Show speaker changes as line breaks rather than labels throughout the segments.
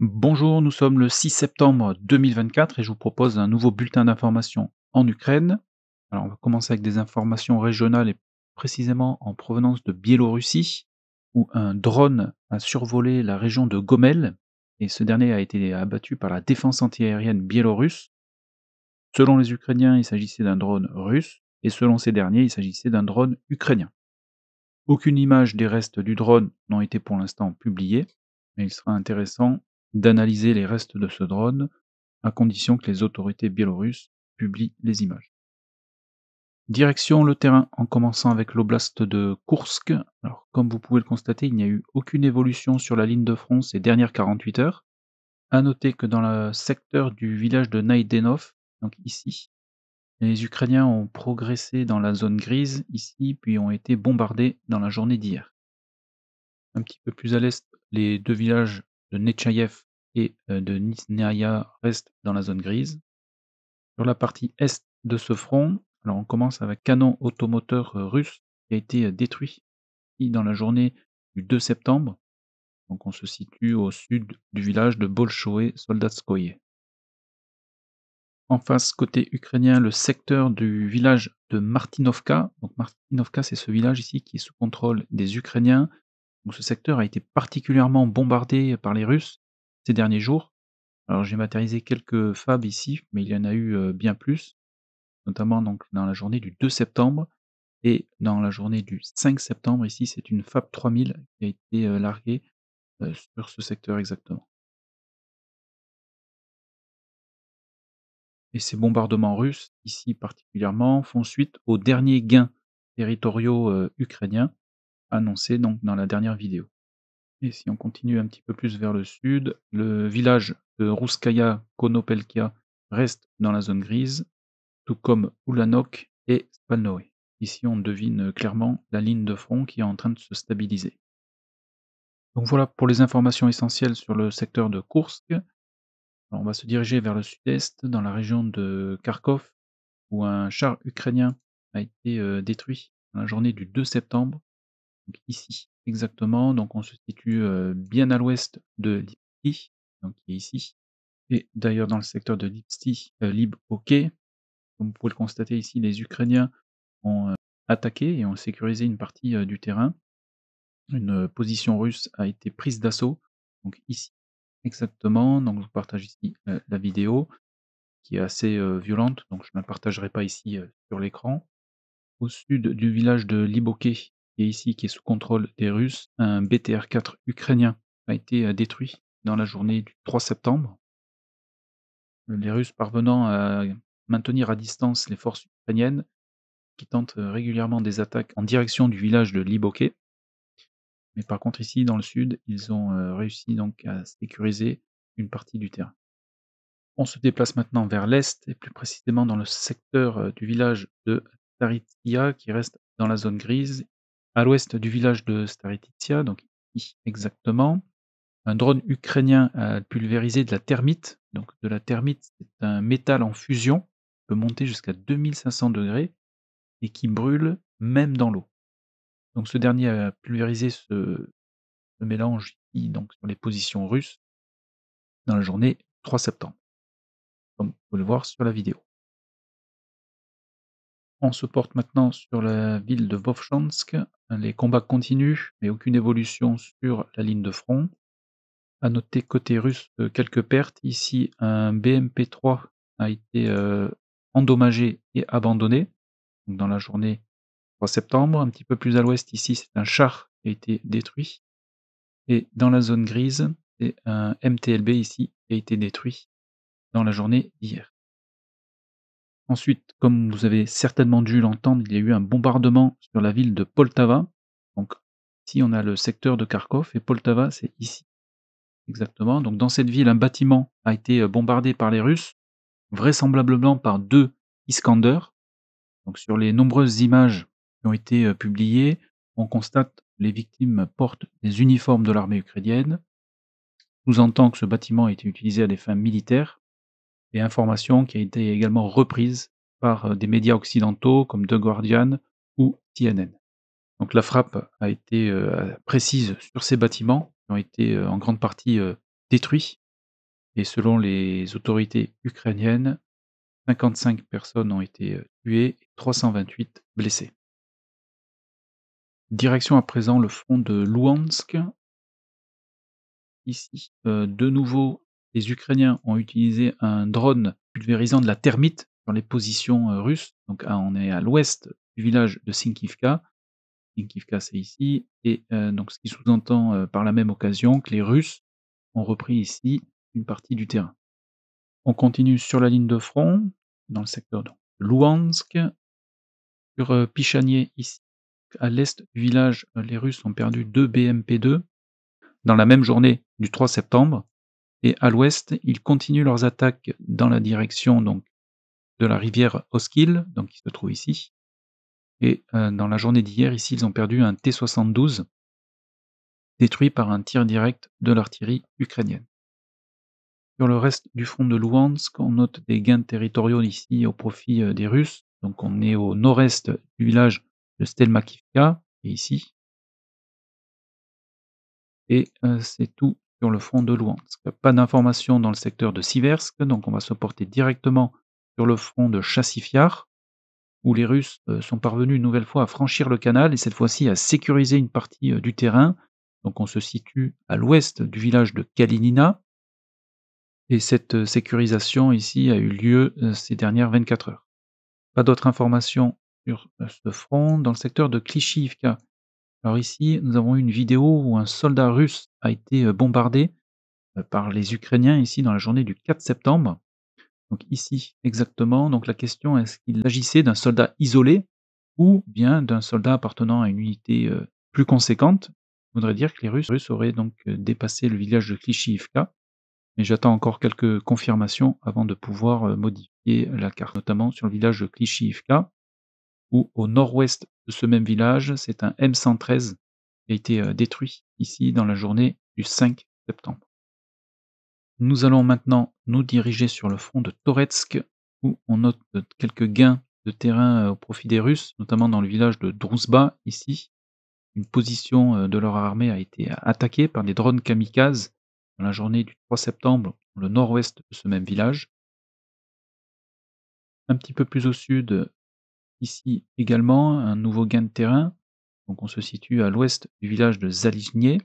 Bonjour, nous sommes le 6 septembre 2024 et je vous propose un nouveau bulletin d'information en Ukraine. Alors on va commencer avec des informations régionales et précisément en provenance de Biélorussie, où un drone a survolé la région de Gomel et ce dernier a été abattu par la défense antiaérienne biélorusse. Selon les Ukrainiens, il s'agissait d'un drone russe et selon ces derniers, il s'agissait d'un drone ukrainien. Aucune image des restes du drone n'a été pour l'instant publiée, mais il sera intéressant d'analyser les restes de ce drone, à condition que les autorités biélorusses publient les images. Direction le terrain, en commençant avec l'oblast de Kursk. Alors, comme vous pouvez le constater, il n'y a eu aucune évolution sur la ligne de front ces dernières 48 heures. A noter que dans le secteur du village de Naïdenov, donc ici, les Ukrainiens ont progressé dans la zone grise ici, puis ont été bombardés dans la journée d'hier. Un petit peu plus à l'est, les deux villages de Nechaïev et euh, de Nizhnyaya reste dans la zone grise. Sur la partie est de ce front, alors on commence avec canon automoteur euh, russe qui a été euh, détruit dans la journée du 2 septembre. Donc on se situe au sud du village de bolshoe Soldatskoye. En face, côté ukrainien, le secteur du village de Martinovka. Donc Martinovka, c'est ce village ici qui est sous contrôle des Ukrainiens. ce secteur a été particulièrement bombardé par les Russes ces derniers jours. Alors j'ai matérialisé quelques FAB ici, mais il y en a eu bien plus, notamment donc dans la journée du 2 septembre et dans la journée du 5 septembre. Ici, c'est une fab 3000 qui a été larguée sur ce secteur exactement. Et ces bombardements russes, ici particulièrement, font suite aux derniers gains territoriaux ukrainiens annoncés donc dans la dernière vidéo. Et si on continue un petit peu plus vers le sud, le village de Rouskaya Konopelkia reste dans la zone grise, tout comme Ulanok et Spalnoe. Ici, on devine clairement la ligne de front qui est en train de se stabiliser. Donc voilà pour les informations essentielles sur le secteur de Kursk. on va se diriger vers le sud-est, dans la région de Kharkov, où un char ukrainien a été euh, détruit la journée du 2 septembre, ici. Exactement, donc on se situe bien à l'ouest de Lipski, donc qui est ici, et d'ailleurs dans le secteur de Lipski, euh, Liboké, Comme vous pouvez le constater ici, les Ukrainiens ont attaqué et ont sécurisé une partie du terrain. Une position russe a été prise d'assaut, donc ici exactement. Donc je vous partage ici la vidéo qui est assez violente, donc je ne la partagerai pas ici sur l'écran. Au sud du village de Liboké, et ici qui est sous contrôle des Russes, un BTR-4 ukrainien a été euh, détruit dans la journée du 3 septembre. Euh, les Russes parvenant à maintenir à distance les forces ukrainiennes qui tentent euh, régulièrement des attaques en direction du village de Liboké. Mais par contre ici dans le sud, ils ont réussi donc à sécuriser une partie du terrain. On se déplace maintenant vers l'est et plus précisément dans le secteur du village de Taritia qui reste dans la zone grise à l'ouest du village de Starititsia, donc ici exactement. Un drone ukrainien a pulvérisé de la thermite. Donc de la thermite, c'est un métal en fusion, qui peut monter jusqu'à 2500 degrés et qui brûle même dans l'eau. Donc ce dernier a pulvérisé ce, mélange ici, donc sur les positions russes, dans la journée 3 septembre. Comme vous pouvez le voir sur la vidéo. On se porte maintenant sur la ville de Vovchansk. Les combats continuent, mais aucune évolution sur la ligne de front. À noter côté russe euh, quelques pertes. Ici, un BMP-3 a été euh, endommagé et abandonné dans la journée 3 septembre. Un petit peu plus à l'ouest, ici, c'est un char qui a été détruit. Et dans la zone grise, c'est un MTLB ici qui a été détruit dans la journée d'hier. Ensuite, comme vous avez certainement dû l'entendre, il y a eu un bombardement sur la ville de Poltava. Donc ici, on a le secteur de Kharkov et Poltava, c'est ici. Exactement. Donc dans cette ville, un bâtiment a été euh, bombardé par les Russes, vraisemblablement par deux Iskander. Donc sur les nombreuses images qui ont été euh, publiées, on constate que les victimes portent des uniformes de l'armée ukrainienne. nous entend que ce bâtiment a été utilisé à des fins militaires et information qui a été également reprise par euh, des médias occidentaux comme The Guardian ou CNN. Donc la frappe a été euh, précise sur ces bâtiments qui ont été euh, en grande partie détruits. Et selon les autorités ukrainiennes, 55 personnes ont été tuées et 328 blessées. Direction à présent le front de Louhansk. Ici, de nouveau les Ukrainiens ont utilisé un drone pulvérisant de la termite dans les positions euh, russes. Donc on est à l'ouest du village de Sinkivka. Sinkivka, c'est ici. Et euh, donc ce qui sous-entend euh, par la même occasion que les Russes ont repris ici une partie du terrain. On continue sur la ligne de front, dans le secteur de Louhansk, sur Pichanier ici. À l'est du village, les Russes ont perdu deux BMP-2 dans la même journée du 3 septembre et à l'ouest, ils continuent leurs attaques dans la direction donc, de la rivière Oskil, donc qui se trouve ici. Et euh, dans la journée d'hier, ici, ils ont perdu un T-72 détruit par un tir direct de l'artillerie ukrainienne. Sur le reste du front de Luhansk, on note des gains territoriaux ici au profit euh, des Russes. Donc on est au nord-est du village de Stelmakivka, et ici. Et euh, c'est tout sur le front de Louhansk. Pas d'informations dans le secteur de Siversk, donc on va se porter directement sur le front de Chassifiar, où les Russes euh, sont parvenus une nouvelle fois à franchir le canal et cette fois-ci à sécuriser une partie euh, du terrain. Donc on se situe à l'ouest du village de Kalinina. Et cette euh, sécurisation ici a eu lieu ces dernières 24 heures. Pas d'autres informations sur ce front. Dans le secteur de Klichivka. Alors ici, nous avons une vidéo où un soldat russe a été euh, bombardé euh, par les Ukrainiens ici dans la journée du 4 septembre. Donc ici exactement, donc la question est-ce qu'il s'agissait d'un soldat isolé ou bien d'un soldat appartenant à une unité euh, plus conséquente Je voudrais dire que les Russes, auraient donc dépassé le village de Klishivka, Mais j'attends encore quelques confirmations avant de pouvoir modifier la carte, notamment sur le village de Klishivka ou au nord-ouest de ce même village, c'est un M113 qui a été euh, détruit ici dans la journée du 5 septembre. Nous allons maintenant nous diriger sur le front de Toretsk, où on note quelques gains de terrain euh, au profit des Russes, notamment dans le village de Drouzba, ici. Une position euh, de leur armée a été attaquée par des drones kamikazes dans la journée du 3 septembre, dans le nord-ouest de ce même village. Un petit peu plus au sud, Ici également, un nouveau gain de terrain. Donc on se situe à l'ouest du village de Zaliznye,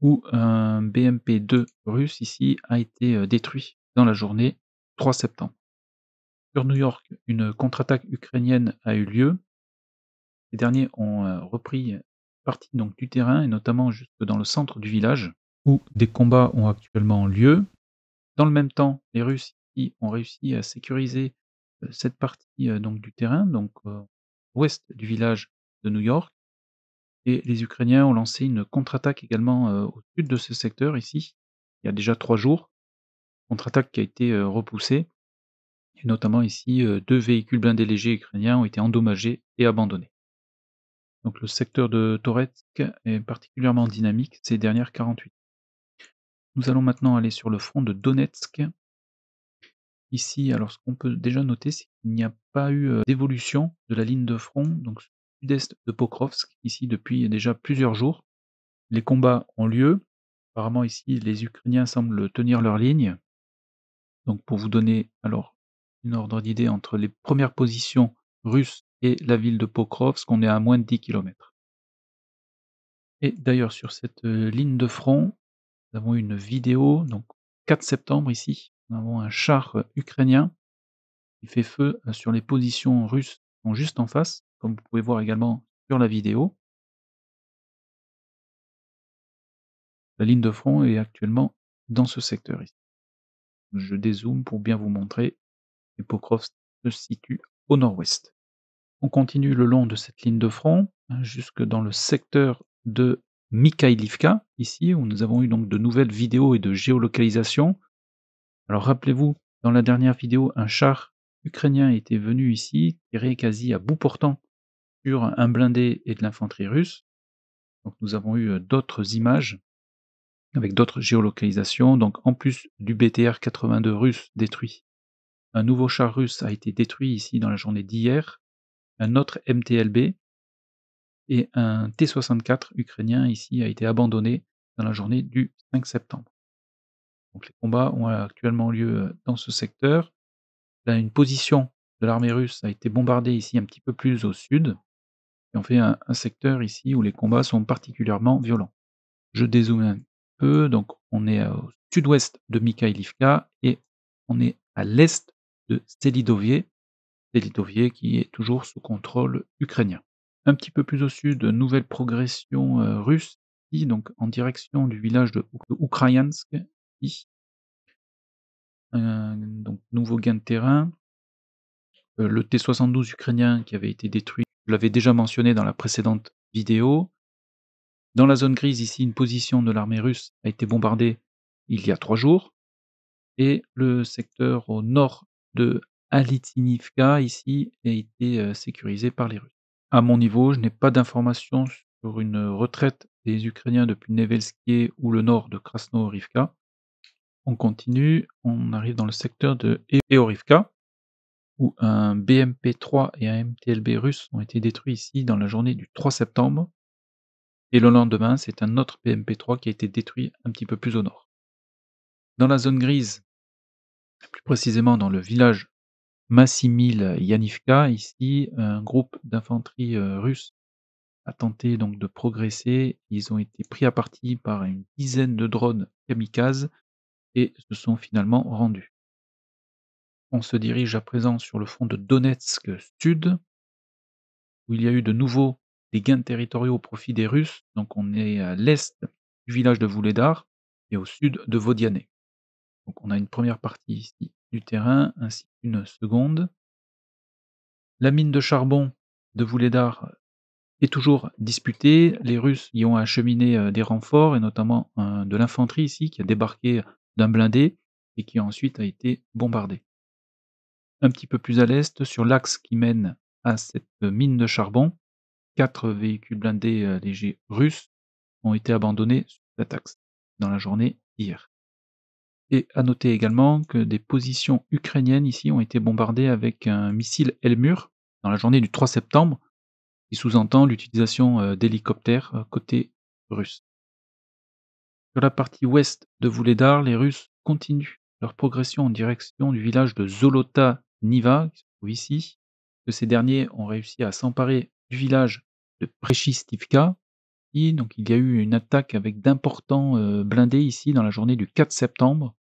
où un BMP-2 russe ici a été euh, détruit dans la journée 3 septembre. Sur New York, une contre-attaque ukrainienne a eu lieu. Les derniers ont euh, repris partie donc du terrain et notamment jusque dans le centre du village où des combats ont actuellement lieu. Dans le même temps, les Russes ont réussi à sécuriser euh, cette partie euh, donc du terrain, donc euh, ouest du village de New York. Et les Ukrainiens ont lancé une contre-attaque également au sud de ce secteur ici, il y a déjà trois jours. Contre-attaque qui a été repoussée. Et notamment ici, deux véhicules blindés légers ukrainiens ont été endommagés et abandonnés. Donc le secteur de Toretsk est particulièrement dynamique ces dernières 48. Nous allons maintenant aller sur le front de Donetsk, Ici, alors ce qu'on peut déjà noter, c'est qu'il n'y a pas eu d'évolution de la ligne de front, donc sud-est de Pokrovsk, ici depuis déjà plusieurs jours. Les combats ont lieu. Apparemment ici, les Ukrainiens semblent tenir leur ligne. Donc pour vous donner alors une ordre d'idée entre les premières positions russes et la ville de Pokrovsk, on est à moins de 10 km. Et d'ailleurs sur cette ligne de front, nous avons une vidéo, donc 4 septembre ici, nous avons un char euh, ukrainien qui fait feu euh, sur les positions russes qui sont juste en face, comme vous pouvez voir également sur la vidéo. La ligne de front est actuellement dans ce secteur ici. Je dézoome pour bien vous montrer. que Pokrov se situe au nord-ouest. On continue le long de cette ligne de front hein, jusque dans le secteur de Mikhailivka, ici, où nous avons eu donc de nouvelles vidéos et de géolocalisation alors rappelez-vous, dans la dernière vidéo, un char ukrainien était venu ici, tiré quasi à bout portant sur un blindé et de l'infanterie russe. Donc nous avons eu euh, d'autres images avec d'autres géolocalisations. Donc en plus du BTR 82 russe détruit, un nouveau char russe a été détruit ici dans la journée d'hier, un autre MTLB et un T-64 ukrainien ici a été abandonné dans la journée du 5 septembre les combats ont euh, actuellement lieu euh, dans ce secteur. Là, une position de l'armée russe a été bombardée ici un petit peu plus au sud. Et on fait un, secteur ici où les combats sont particulièrement violents. Je dézoome un peu, donc on est euh, au sud-ouest de Mikhailivka et on est à l'est de Selidovie. qui est toujours sous contrôle ukrainien. Un petit peu plus au sud, nouvelle progression russe russe, donc en direction du village de Ukrainsk euh, donc nouveau gain de terrain. Euh, le T-72 ukrainien qui avait été détruit, je l'avais déjà mentionné dans la précédente vidéo. Dans la zone grise, ici, une position de l'armée russe a été bombardée il y a trois jours. Et le secteur au nord de Alitinivka, ici, a été euh, sécurisé par les Russes. À mon niveau, je n'ai pas d'informations sur une retraite des Ukrainiens depuis Nevelskie ou le nord de krasno on continue, on arrive dans le secteur de Eorivka, où un BMP-3 et un MTLB russe ont été détruits ici dans la journée du 3 septembre. Et le lendemain, c'est un autre BMP-3 qui a été détruit un petit peu plus au nord. Dans la zone grise, plus précisément dans le village Massimil Yanivka, ici, un groupe d'infanterie euh, russe a tenté donc de progresser. Ils ont été pris à partie par une dizaine de drones kamikazes et se sont finalement rendus. On se dirige à présent sur le front de Donetsk Sud, où il y a eu de nouveau des gains territoriaux au profit des Russes. Donc on est à l'est du village de Vouledar et au sud de Vodiane. Donc on a une première partie ici du terrain ainsi qu'une seconde. La mine de charbon de Vouledar est toujours disputée. Les Russes y ont acheminé euh, des renforts et notamment euh, de l'infanterie ici qui a débarqué d'un blindé et qui ensuite a été bombardé. Un petit peu plus à l'est, sur l'axe qui mène à cette mine de charbon, quatre véhicules blindés euh, légers russes ont été abandonnés sur cet axe dans la journée d'hier. Et à noter également que des positions ukrainiennes ici ont été bombardées avec un missile Elmur dans la journée du 3 septembre, qui sous-entend l'utilisation euh, d'hélicoptères euh, côté russe. Sur la partie ouest de Vouledar, les Russes continuent leur progression en direction du village de Zolota Niva, qui se trouve ici, que ces derniers ont réussi à s'emparer du village de Prechistivka. donc il y a eu une attaque avec d'importants euh, blindés ici dans la journée du 4 septembre.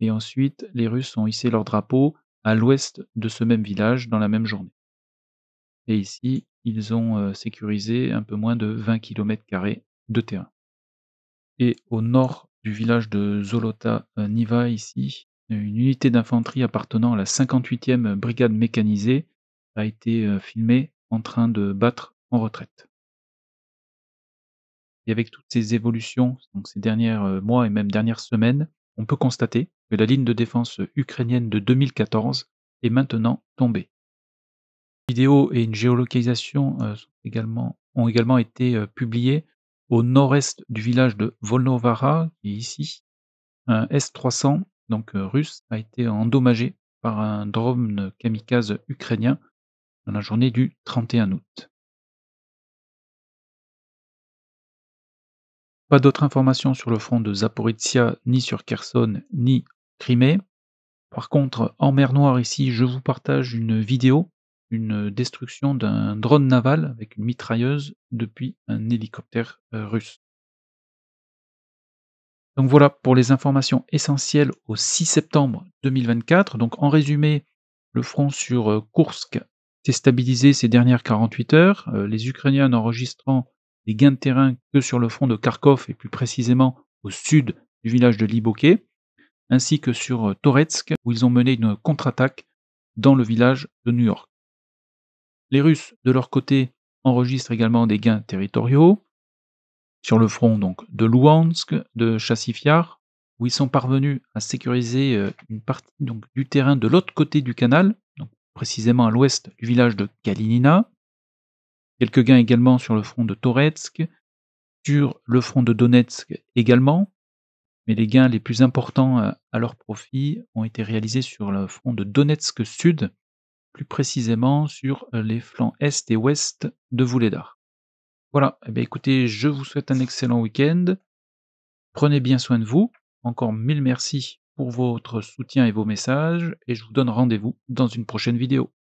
Et ensuite, les Russes ont hissé leur drapeau à l'ouest de ce même village dans la même journée. Et ici, ils ont euh, sécurisé un peu moins de 20 km de terrain et au nord du village de Zolota euh, Niva, ici, une unité d'infanterie appartenant à la 58e brigade mécanisée a été euh, filmée en train de battre en retraite. Et avec toutes ces évolutions, donc ces derniers euh, mois et même dernières semaines, on peut constater que la ligne de défense ukrainienne de 2014 est maintenant tombée. Une vidéo et une géolocalisation ont également été publiées au nord-est du village de Volnovara, qui est ici. Un S-300, donc euh, russe, a été endommagé par un drone kamikaze ukrainien dans la journée du 31 août. Pas d'autres informations sur le front de Zaporizhia, ni sur Kherson, ni Crimée. Par contre, en mer Noire ici, je vous partage une vidéo une destruction d'un drone naval avec une mitrailleuse depuis un hélicoptère euh, russe. Donc voilà pour les informations essentielles au 6 septembre 2024. Donc en résumé, le front sur euh, Kursk s'est stabilisé ces dernières 48 heures, euh, les Ukrainiens enregistrant des gains de terrain que sur le front de Kharkov et plus précisément au sud du village de Liboké, ainsi que sur Toretsk où ils ont mené une contre-attaque dans le village de New York. Les Russes, de leur côté, enregistrent également des gains territoriaux sur le front donc de Louhansk, de Chassifiar, où ils sont parvenus à sécuriser euh, une partie donc, du terrain de l'autre côté du canal, donc précisément à l'ouest du village de Kalinina. Quelques gains également sur le front de Toretsk, sur le front de Donetsk également, mais les gains les plus importants euh, à leur profit ont été réalisés sur le front de Donetsk Sud, plus précisément sur euh, les flancs est et ouest de Voulai-Dar. Voilà, eh bien, écoutez, je vous souhaite un excellent week-end. Prenez bien soin de vous. Encore mille merci pour votre soutien et vos messages, et je vous donne rendez-vous dans une prochaine vidéo.